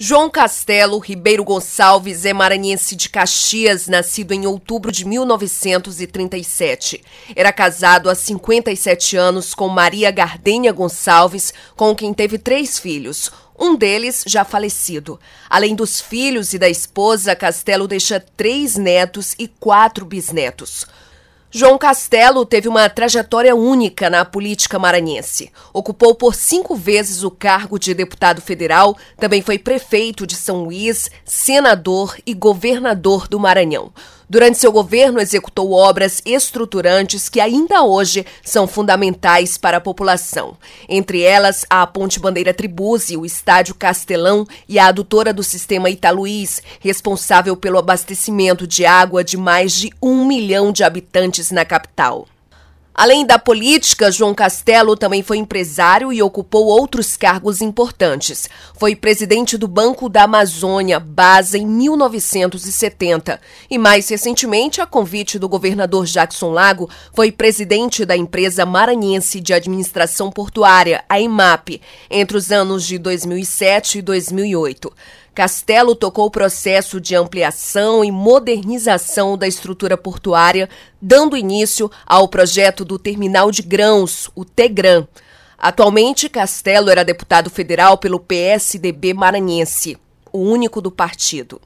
João Castelo Ribeiro Gonçalves é maranhense de Caxias, nascido em outubro de 1937. Era casado há 57 anos com Maria Gardenha Gonçalves, com quem teve três filhos. Um deles já falecido. Além dos filhos e da esposa, Castelo deixa três netos e quatro bisnetos. João Castelo teve uma trajetória única na política maranhense. Ocupou por cinco vezes o cargo de deputado federal, também foi prefeito de São Luís, senador e governador do Maranhão. Durante seu governo, executou obras estruturantes que ainda hoje são fundamentais para a população. Entre elas, a Ponte Bandeira Tribuzi, o Estádio Castelão e a adutora do sistema Italuís, responsável pelo abastecimento de água de mais de um milhão de habitantes na capital. Além da política, João Castelo também foi empresário e ocupou outros cargos importantes. Foi presidente do Banco da Amazônia, base em 1970, e mais recentemente, a convite do governador Jackson Lago, foi presidente da empresa maranhense de administração portuária, a EMAP, entre os anos de 2007 e 2008. Castelo tocou o processo de ampliação e modernização da estrutura portuária, dando início ao projeto do terminal de grãos, o Tegran. Atualmente, Castelo era deputado federal pelo PSDB maranhense, o único do partido.